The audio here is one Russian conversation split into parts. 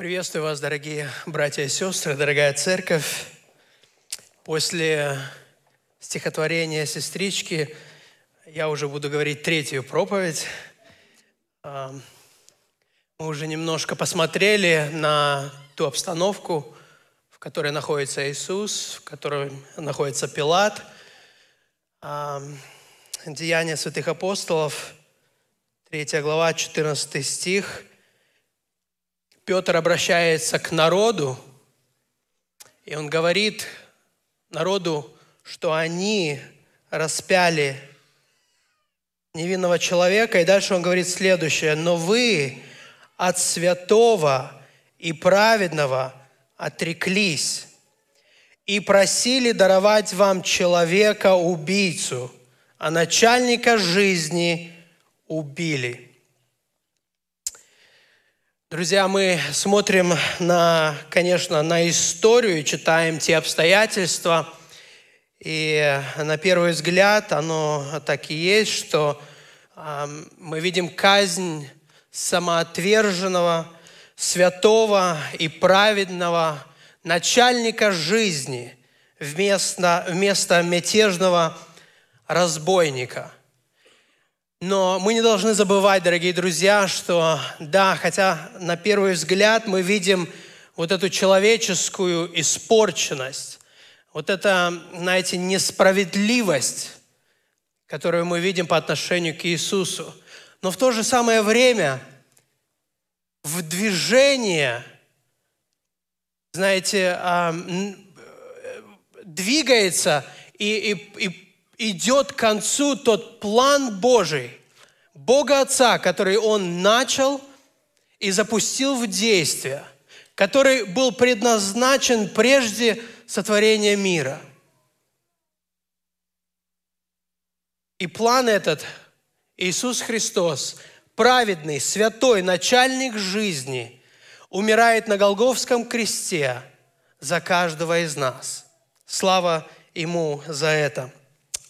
Приветствую вас, дорогие братья и сестры, дорогая церковь. После стихотворения «Сестрички» я уже буду говорить третью проповедь. А, мы уже немножко посмотрели на ту обстановку, в которой находится Иисус, в которой находится Пилат. А, Деяния святых апостолов, 3 глава, 14 стих – Петр обращается к народу, и он говорит народу, что они распяли невинного человека. И дальше он говорит следующее. «Но вы от святого и праведного отреклись и просили даровать вам человека-убийцу, а начальника жизни убили». Друзья, мы смотрим на, конечно, на историю, читаем те обстоятельства, и на первый взгляд оно так и есть, что э, мы видим казнь самоотверженного, святого и праведного начальника жизни вместо, вместо мятежного разбойника – но мы не должны забывать, дорогие друзья, что да, хотя на первый взгляд мы видим вот эту человеческую испорченность, вот это, знаете, несправедливость, которую мы видим по отношению к Иисусу. Но в то же самое время в движение, знаете, а, э, двигается и, и, и идет к концу тот план Божий, Бога Отца, который Он начал и запустил в действие, который был предназначен прежде сотворения мира. И план этот Иисус Христос, праведный, святой, начальник жизни, умирает на Голговском кресте за каждого из нас. Слава Ему за это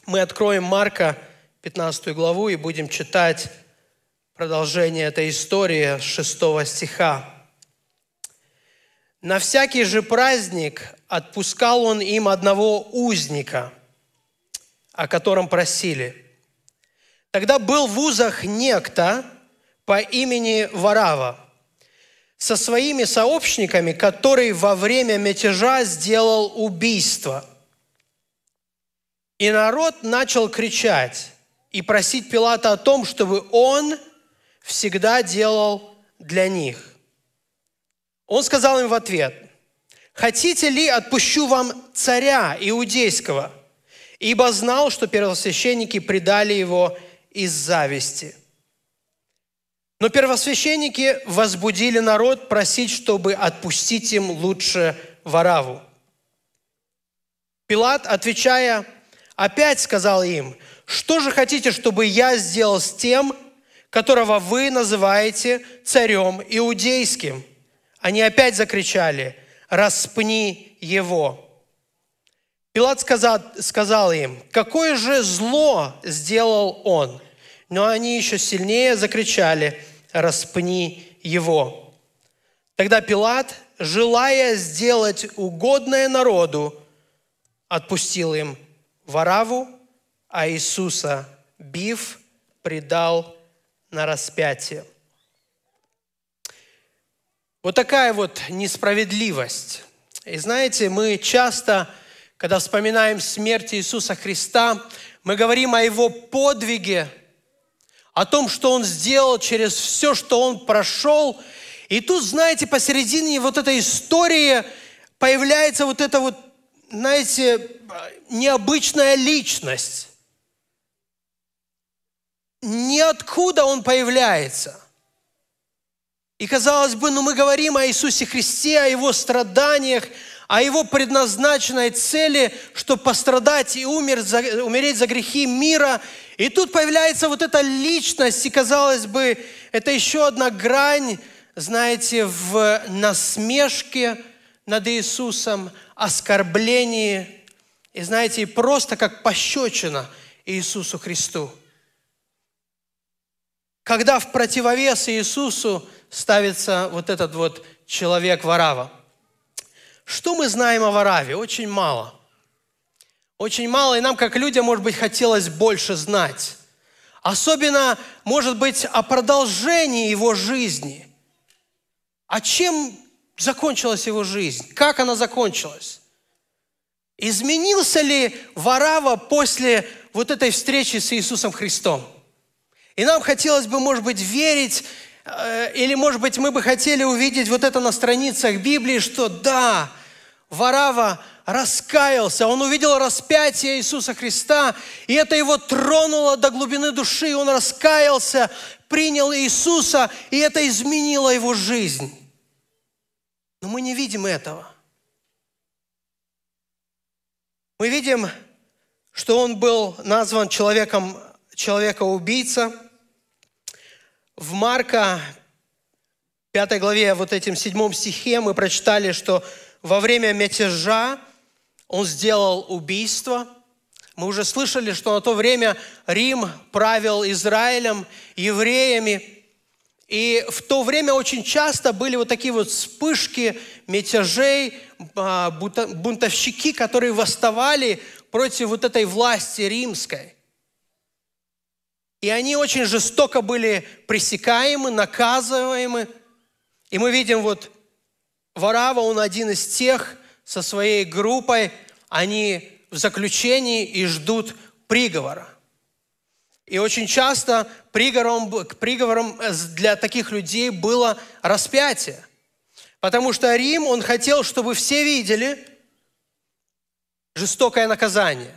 мы откроем Марка 15 главу и будем читать продолжение этой истории с 6 стиха. «На всякий же праздник отпускал он им одного узника, о котором просили. Тогда был в узах некто по имени Варава, со своими сообщниками, который во время мятежа сделал убийство – и народ начал кричать и просить Пилата о том, чтобы он всегда делал для них. Он сказал им в ответ, «Хотите ли, отпущу вам царя иудейского?» Ибо знал, что первосвященники предали его из зависти. Но первосвященники возбудили народ просить, чтобы отпустить им лучше Вараву. Пилат, отвечая, Опять сказал им, что же хотите, чтобы я сделал с тем, которого вы называете царем иудейским? Они опять закричали, распни его. Пилат сказал, сказал им, какое же зло сделал он? Но они еще сильнее закричали, распни его. Тогда Пилат, желая сделать угодное народу, отпустил им Вараву, а Иисуса, бив, предал на распятие. Вот такая вот несправедливость. И знаете, мы часто, когда вспоминаем смерть Иисуса Христа, мы говорим о Его подвиге, о том, что Он сделал через все, что Он прошел. И тут, знаете, посередине вот этой истории появляется вот это вот знаете, необычная личность. Ниоткуда он появляется. И казалось бы, ну мы говорим о Иисусе Христе, о Его страданиях, о Его предназначенной цели, чтобы пострадать и умер, за, умереть за грехи мира. И тут появляется вот эта личность, и казалось бы, это еще одна грань, знаете, в насмешке над Иисусом, оскорблении и, знаете, просто как пощечина Иисусу Христу. Когда в противовес Иисусу ставится вот этот вот человек Варава. Что мы знаем о Вараве? Очень мало. Очень мало, и нам, как людям, может быть, хотелось больше знать. Особенно, может быть, о продолжении его жизни. А чем закончилась его жизнь? Как она закончилась? Изменился ли Варава после вот этой встречи с Иисусом Христом? И нам хотелось бы, может быть, верить, э, или, может быть, мы бы хотели увидеть вот это на страницах Библии, что да, Варава раскаялся, он увидел распятие Иисуса Христа, и это его тронуло до глубины души, он раскаялся, принял Иисуса, и это изменило его жизнь. Но мы не видим этого. Мы видим, что он был назван человеком, человека-убийца. В Марка 5 главе, вот этим 7 стихе мы прочитали, что во время мятежа он сделал убийство. Мы уже слышали, что на то время Рим правил Израилем, евреями – и в то время очень часто были вот такие вот вспышки мятежей, а, бунтовщики, которые восставали против вот этой власти римской. И они очень жестоко были пресекаемы, наказываемы. И мы видим вот Варава, он один из тех со своей группой, они в заключении и ждут приговора – и очень часто приговором, приговором э, для таких людей было распятие. Потому что Рим, он хотел, чтобы все видели жестокое наказание.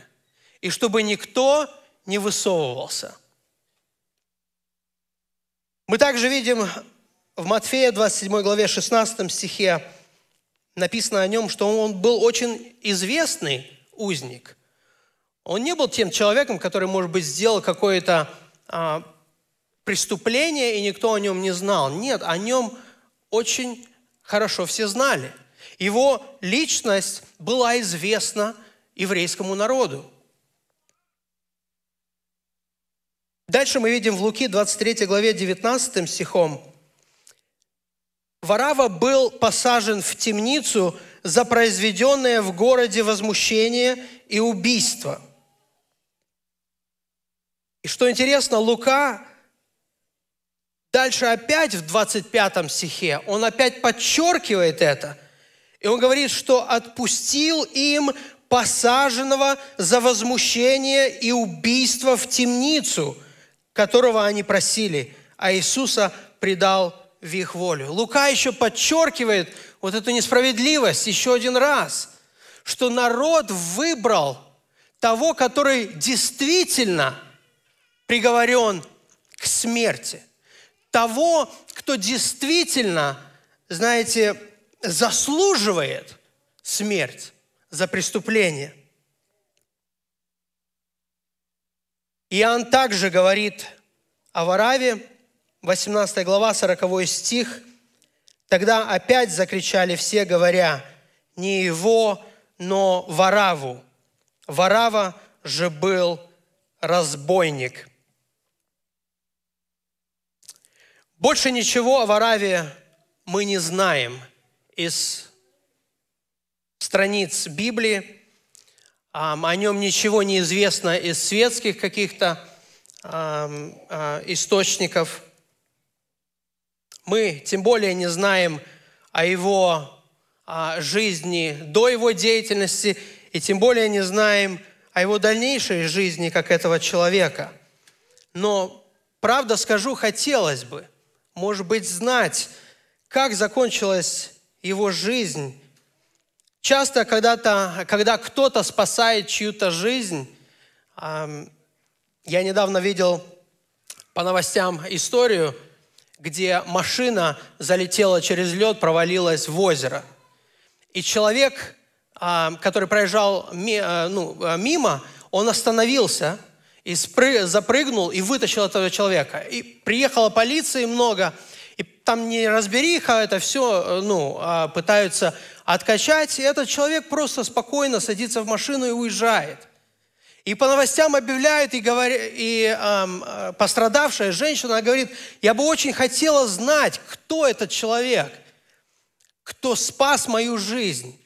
И чтобы никто не высовывался. Мы также видим в Матфея 27 главе 16 стихе написано о нем, что он был очень известный узник – он не был тем человеком, который, может быть, сделал какое-то а, преступление, и никто о нем не знал. Нет, о нем очень хорошо все знали. Его личность была известна еврейскому народу. Дальше мы видим в Луки 23 главе 19 стихом. Варава был посажен в темницу за произведенное в городе возмущение и убийство – и что интересно, Лука дальше опять в 25 стихе, он опять подчеркивает это. И он говорит, что отпустил им посаженного за возмущение и убийство в темницу, которого они просили, а Иисуса предал в их волю. Лука еще подчеркивает вот эту несправедливость еще один раз, что народ выбрал того, который действительно – приговорен к смерти. Того, кто действительно, знаете, заслуживает смерть за преступление. Иоанн также говорит о Вараве, 18 глава, 40 стих. «Тогда опять закричали все, говоря, не его, но Вараву. Варава же был разбойник». Больше ничего о Аравии мы не знаем из страниц Библии. О нем ничего не известно из светских каких-то а, источников. Мы тем более не знаем о его а, жизни до его деятельности, и тем более не знаем о его дальнейшей жизни как этого человека. Но, правда скажу, хотелось бы, может быть, знать, как закончилась его жизнь. Часто, когда-то, когда кто-то спасает чью-то жизнь, я недавно видел по новостям историю, где машина залетела через лед, провалилась в озеро. И человек, а, который проезжал э, ну, э, мимо, он остановился – и спры- запрыгнул и вытащил этого человека. И приехала полиция много, и там не разбериха, это все, э, ну, а пытаются откачать, и этот человек просто спокойно садится в машину и уезжает. И по новостям объявляют, и, говори, и эм, пострадавшая женщина говорит, я бы очень хотела знать, кто этот человек, кто спас мою жизнь.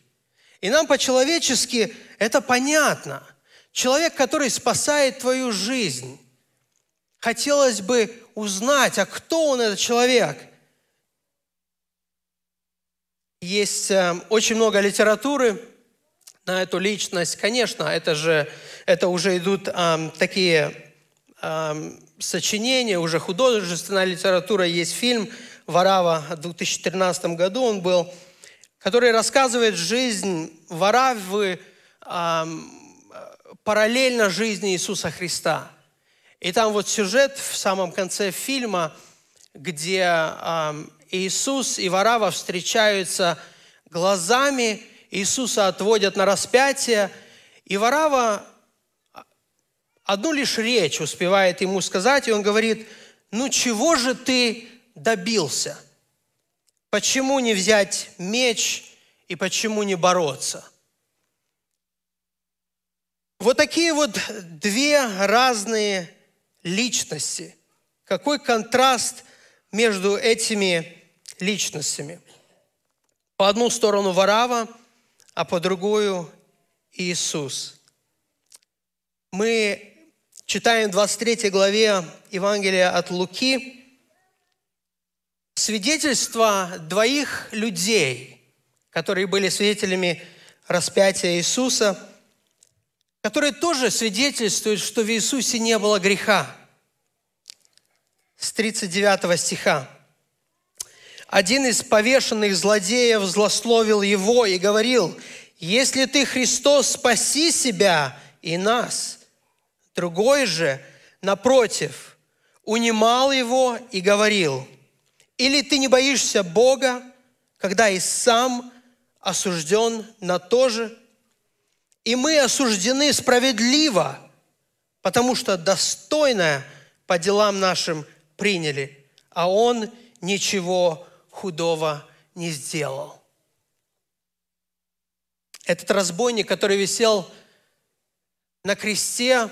И нам по-человечески это понятно – человек, который спасает твою жизнь. Хотелось бы узнать, а кто он, этот человек? Есть э, очень много литературы на эту личность. Конечно, это же, это уже идут э, такие э, сочинения, уже художественная литература. Есть фильм Варава в 2013 году он был, который рассказывает жизнь Варавы, параллельно жизни Иисуса Христа. И там вот сюжет в самом конце фильма, где э, Иисус и Варава встречаются глазами, Иисуса отводят на распятие, и Варава одну лишь речь успевает ему сказать, и он говорит, ну чего же ты добился? Почему не взять меч и почему не бороться? – вот такие вот две разные личности. Какой контраст между этими личностями? По одну сторону Варава, а по другую Иисус. Мы читаем в 23 главе Евангелия от Луки свидетельство двоих людей, которые были свидетелями распятия Иисуса – которое тоже свидетельствует, что в Иисусе не было греха. С 39 стиха. Один из повешенных злодеев злословил его и говорил, «Если ты, Христос, спаси себя и нас». Другой же, напротив, унимал его и говорил, «Или ты не боишься Бога, когда и сам осужден на то же, и мы осуждены справедливо, потому что достойное по делам нашим приняли, а он ничего худого не сделал. Этот разбойник, который висел на кресте,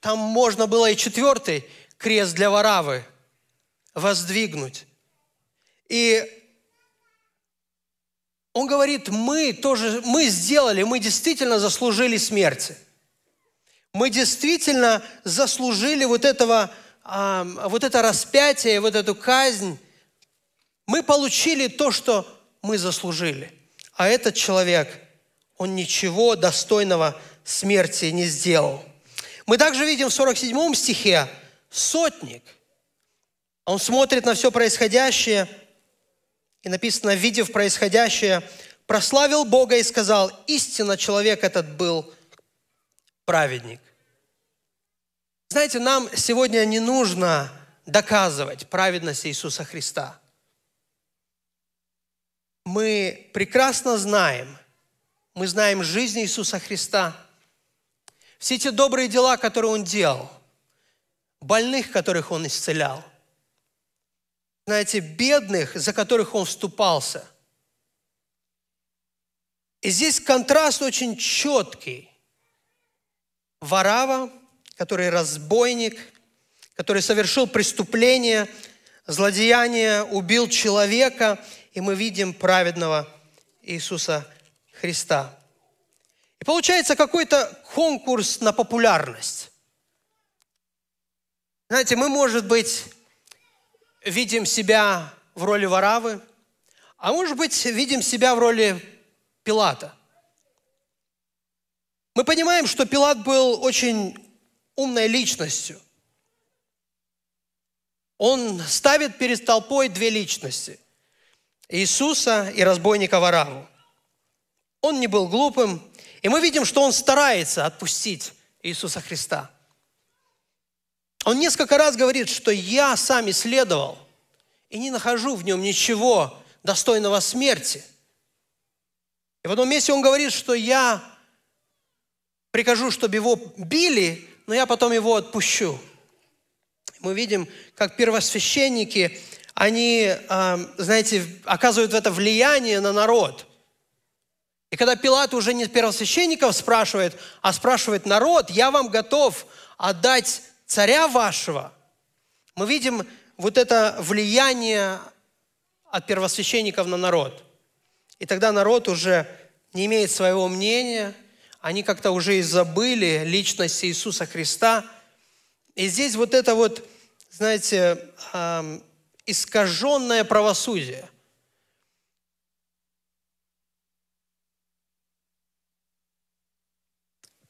там можно было и четвертый крест для Варавы воздвигнуть. И он говорит, мы тоже, мы сделали, мы действительно заслужили смерти. Мы действительно заслужили вот этого, а, вот это распятие, вот эту казнь. Мы получили то, что мы заслужили. А этот человек, он ничего достойного смерти не сделал. Мы также видим в 47 стихе сотник. Он смотрит на все происходящее – и написано, видев происходящее, прославил Бога и сказал, истинно человек этот был праведник. Знаете, нам сегодня не нужно доказывать праведность Иисуса Христа. Мы прекрасно знаем, мы знаем жизнь Иисуса Христа, все те добрые дела, которые Он делал, больных, которых Он исцелял, знаете, бедных, за которых он вступался. И здесь контраст очень четкий. Варава, который разбойник, который совершил преступление, злодеяние, убил человека, и мы видим праведного Иисуса Христа. И получается какой-то конкурс на популярность. Знаете, мы, может быть, видим себя в роли Варавы, а может быть, видим себя в роли Пилата. Мы понимаем, что Пилат был очень умной личностью. Он ставит перед толпой две личности – Иисуса и разбойника Вараву. Он не был глупым, и мы видим, что он старается отпустить Иисуса Христа – он несколько раз говорит, что я сам исследовал и не нахожу в нем ничего достойного смерти. И в одном месте он говорит, что я прикажу, чтобы его били, но я потом его отпущу. Мы видим, как первосвященники, они, а, знаете, оказывают это влияние на народ. И когда Пилат уже не первосвященников спрашивает, а спрашивает народ, я вам готов отдать царя вашего, мы видим вот это влияние от первосвященников на народ. И тогда народ уже не имеет своего мнения, они как-то уже и забыли личность Иисуса Христа. И здесь вот это вот, знаете, эм, искаженное правосудие –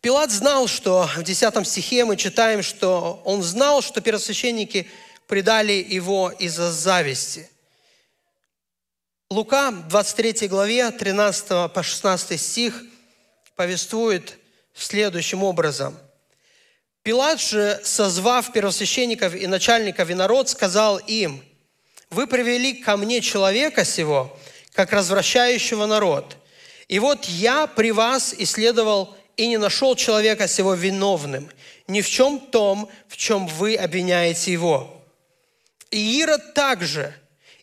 Пилат знал, что в 10 стихе мы читаем, что он знал, что первосвященники предали его из-за зависти. Лука, 23 главе, 13 по 16 стих, повествует следующим образом. «Пилат же, созвав первосвященников и начальников и народ, сказал им, «Вы привели ко мне человека сего, как развращающего народ. И вот я при вас исследовал и не нашел человека сего виновным, ни в чем том, в чем вы обвиняете его. И Ирод также,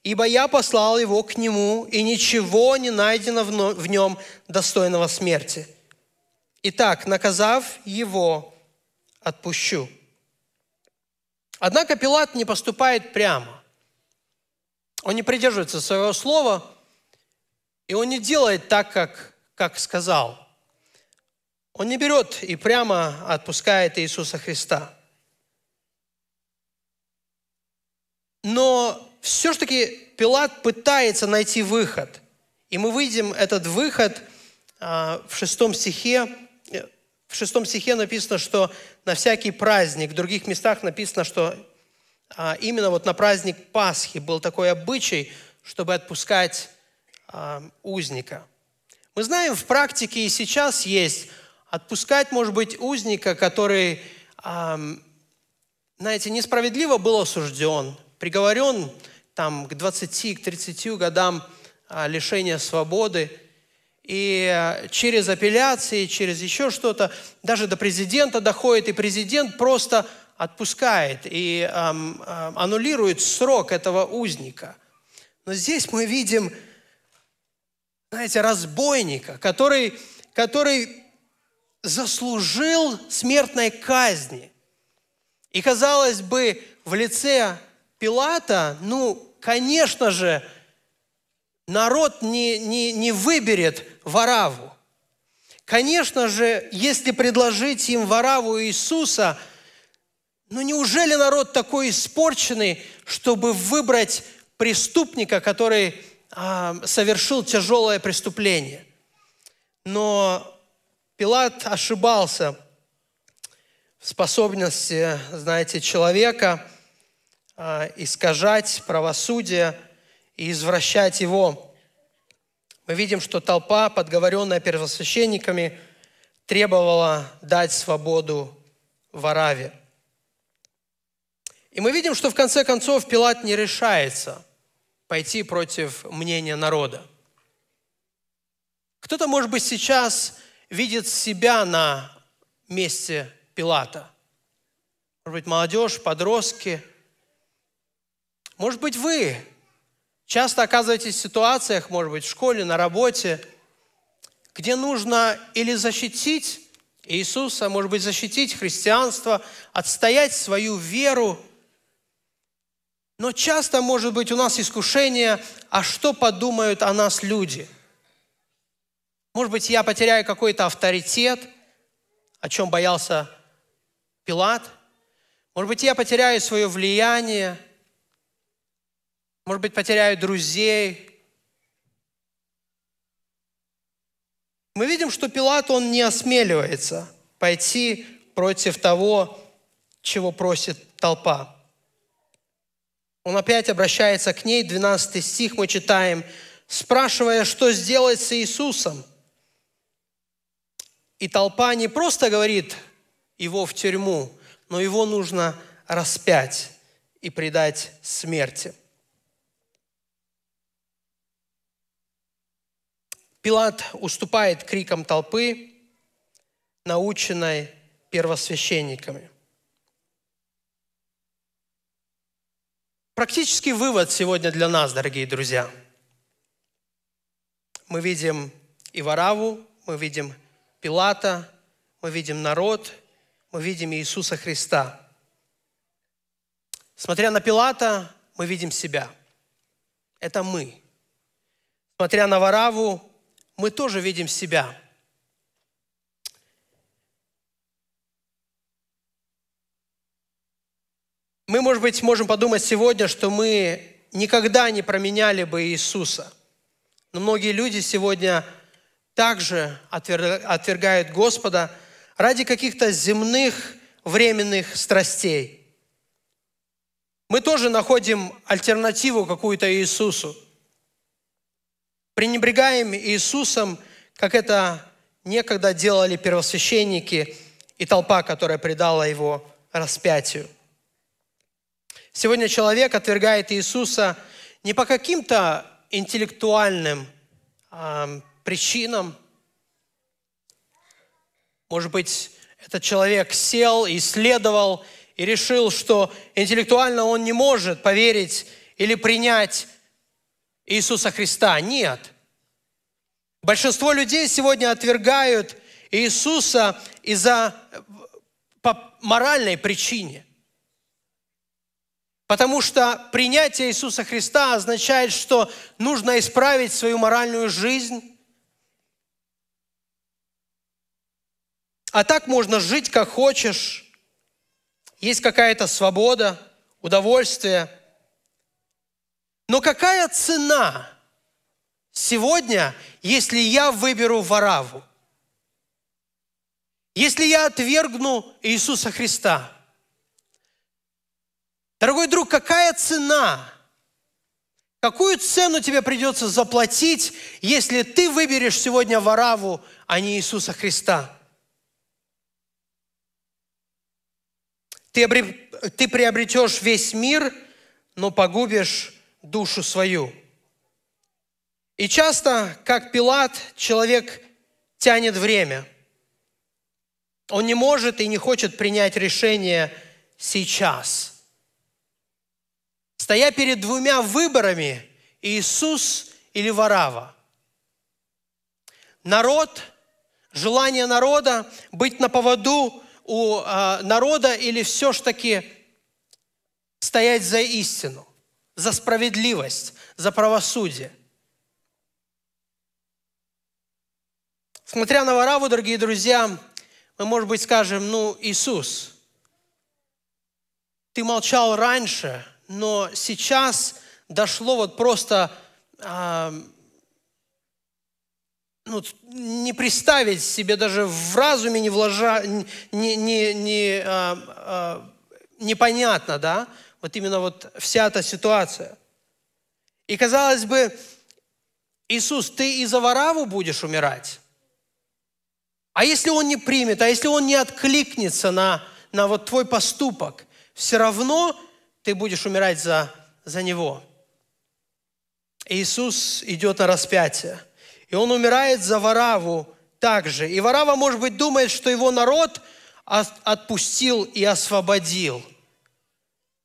ибо я послал его к нему, и ничего не найдено в нем достойного смерти. Итак, наказав его, отпущу. Однако Пилат не поступает прямо. Он не придерживается своего слова, и он не делает так, как, как сказал – он не берет и прямо отпускает Иисуса Христа. Но все-таки Пилат пытается найти выход. И мы видим этот выход а, в шестом стихе. Э, в шестом стихе написано, что на всякий праздник, в других местах написано, что а, именно вот на праздник Пасхи был такой обычай, чтобы отпускать а, узника. Мы знаем, в практике и сейчас есть Отпускать, может быть, узника, который, эм, знаете, несправедливо был осужден, приговорен там, к 20, к 30 годам э, лишения свободы, и а, через апелляции, через еще что-то, даже до президента доходит, и президент просто отпускает и эм, э, аннулирует срок этого узника. Но здесь мы видим, знаете, разбойника, который, который заслужил смертной казни. И казалось бы, в лице Пилата, ну, конечно же, народ не, не, не выберет Вараву. Конечно же, если предложить им Вараву Иисуса, ну неужели народ такой испорченный, чтобы выбрать преступника, который а, совершил тяжелое преступление? Но Пилат ошибался в способности, знаете, человека а, искажать правосудие и извращать его. Мы видим, что толпа, подговоренная первосвященниками, требовала дать свободу Вараве. И мы видим, что в конце концов Пилат не решается пойти против мнения народа. Кто-то, может быть, сейчас видит себя на месте Пилата. Может быть, молодежь, подростки. Может быть, вы часто оказываетесь в ситуациях, может быть, в школе, на работе, где нужно или защитить Иисуса, может быть, защитить христианство, отстоять свою веру. Но часто, может быть, у нас искушение, а что подумают о нас люди – может быть, я потеряю какой-то авторитет, о чем боялся Пилат. Может быть, я потеряю свое влияние. Может быть, потеряю друзей. Мы видим, что Пилат, он не осмеливается пойти против того, чего просит толпа. Он опять обращается к ней, 12 стих мы читаем, спрашивая, что сделать с Иисусом – и толпа не просто говорит его в тюрьму, но его нужно распять и предать смерти. Пилат уступает крикам толпы, наученной первосвященниками. Практический вывод сегодня для нас, дорогие друзья. Мы видим и Вараву, мы видим Пилата, мы видим народ, мы видим Иисуса Христа. Смотря на Пилата, мы видим себя. Это мы. Смотря на Вараву, мы тоже видим себя. Мы, может быть, можем подумать сегодня, что мы никогда не променяли бы Иисуса. Но многие люди сегодня также отвергают Господа ради каких-то земных временных страстей. Мы тоже находим альтернативу какую-то Иисусу. Пренебрегаем Иисусом, как это некогда делали первосвященники и толпа, которая предала его распятию. Сегодня человек отвергает Иисуса не по каким-то интеллектуальным причинам. Может быть, этот человек сел исследовал и решил, что интеллектуально он не может поверить или принять Иисуса Христа. Нет. Большинство людей сегодня отвергают Иисуса из-за э, по моральной причине. Потому что принятие Иисуса Христа означает, что нужно исправить свою моральную жизнь, А так можно жить, как хочешь. Есть какая-то свобода, удовольствие. Но какая цена сегодня, если я выберу Вараву? Если я отвергну Иисуса Христа? Дорогой друг, какая цена? Какую цену тебе придется заплатить, если ты выберешь сегодня Вараву, а не Иисуса Христа? Ты, обреб... ты приобретешь весь мир, но погубишь душу свою. И часто, как Пилат, человек тянет время. Он не может и не хочет принять решение сейчас. Стоя перед двумя выборами, Иисус или Варава, народ, желание народа быть на поводу у а, народа или все ж таки стоять за истину, за справедливость, за правосудие. Смотря на Вараву, дорогие друзья, мы, может быть, скажем, ну, Иисус, ты молчал раньше, но сейчас дошло вот просто э, ну, не представить себе, даже в разуме не вложа, не, не, не, а, а, непонятно, да, вот именно вот вся эта ситуация. И казалось бы, Иисус, ты и за Вараву будешь умирать? А если он не примет, а если он не откликнется на, на вот твой поступок, все равно ты будешь умирать за, за него. Иисус идет на распятие. И он умирает за Вараву также. И Варава, может быть, думает, что его народ отпустил и освободил.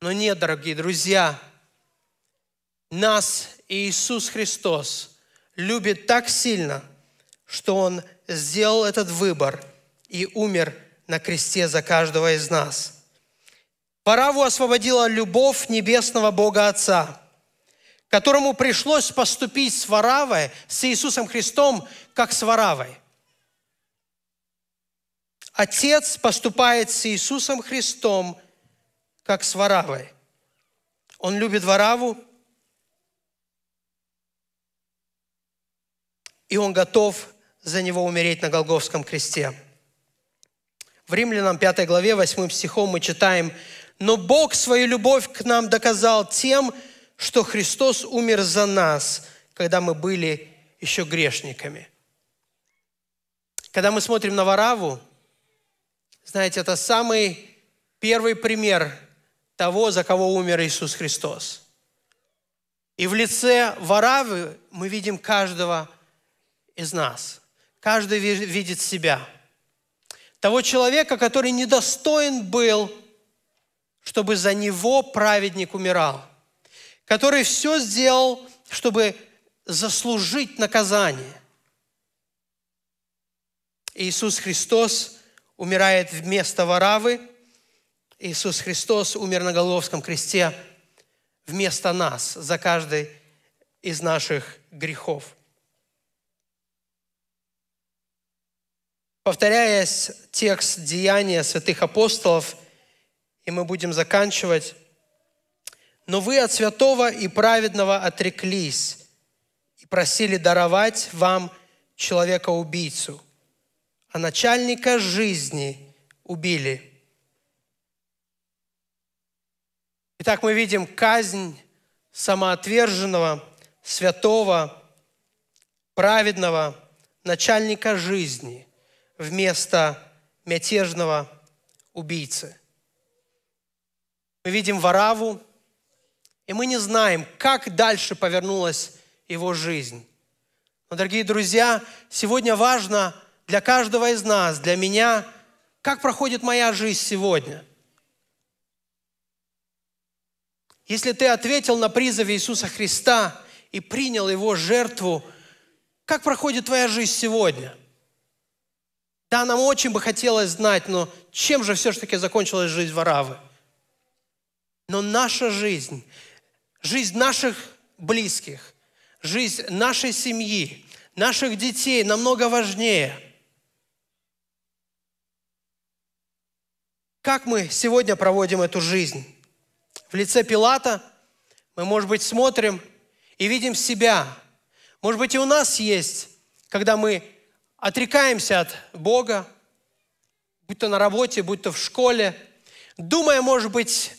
Но нет, дорогие друзья, нас Иисус Христос любит так сильно, что Он сделал этот выбор и умер на кресте за каждого из нас. Параву освободила любовь небесного Бога Отца – которому пришлось поступить с Варавой, с Иисусом Христом, как с Варавой. Отец поступает с Иисусом Христом, как с Варавой. Он любит Вараву, и он готов за него умереть на Голговском кресте. В Римлянам 5 главе 8 стихом мы читаем, «Но Бог свою любовь к нам доказал тем, что что Христос умер за нас, когда мы были еще грешниками. Когда мы смотрим на Вараву, знаете, это самый первый пример того, за кого умер Иисус Христос. И в лице Варавы мы видим каждого из нас. Каждый видит себя. Того человека, который недостоин был, чтобы за него праведник умирал – который все сделал, чтобы заслужить наказание. Иисус Христос умирает вместо Варавы. Иисус Христос умер на Головском кресте вместо нас, за каждый из наших грехов. Повторяясь текст «Деяния святых апостолов», и мы будем заканчивать, но вы от святого и праведного отреклись и просили даровать вам человека-убийцу, а начальника жизни убили». Итак, мы видим казнь самоотверженного, святого, праведного начальника жизни вместо мятежного убийцы. Мы видим Вараву, и мы не знаем, как дальше повернулась его жизнь. Но, дорогие друзья, сегодня важно для каждого из нас, для меня, как проходит моя жизнь сегодня. Если ты ответил на призыв Иисуса Христа и принял Его жертву, как проходит твоя жизнь сегодня? Да, нам очень бы хотелось знать, но чем же все-таки закончилась жизнь Варавы? Но наша жизнь жизнь наших близких, жизнь нашей семьи, наших детей намного важнее. Как мы сегодня проводим эту жизнь? В лице Пилата мы, может быть, смотрим и видим себя. Может быть, и у нас есть, когда мы отрекаемся от Бога, будь то на работе, будь то в школе, думая, может быть,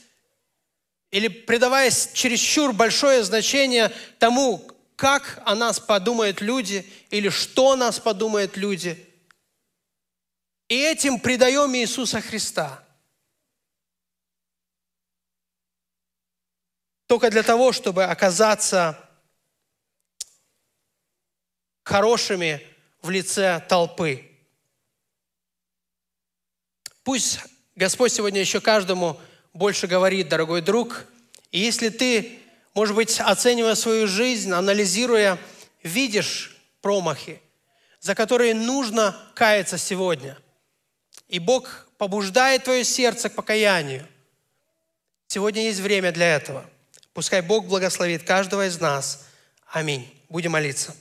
или придавая чересчур большое значение тому, как о нас подумают люди или что о нас подумают люди. И этим предаем Иисуса Христа. Только для того, чтобы оказаться хорошими в лице толпы. Пусть Господь сегодня еще каждому больше говорит, дорогой друг. И если ты, может быть, оценивая свою жизнь, анализируя, видишь промахи, за которые нужно каяться сегодня, и Бог побуждает твое сердце к покаянию, сегодня есть время для этого. Пускай Бог благословит каждого из нас. Аминь. Будем молиться.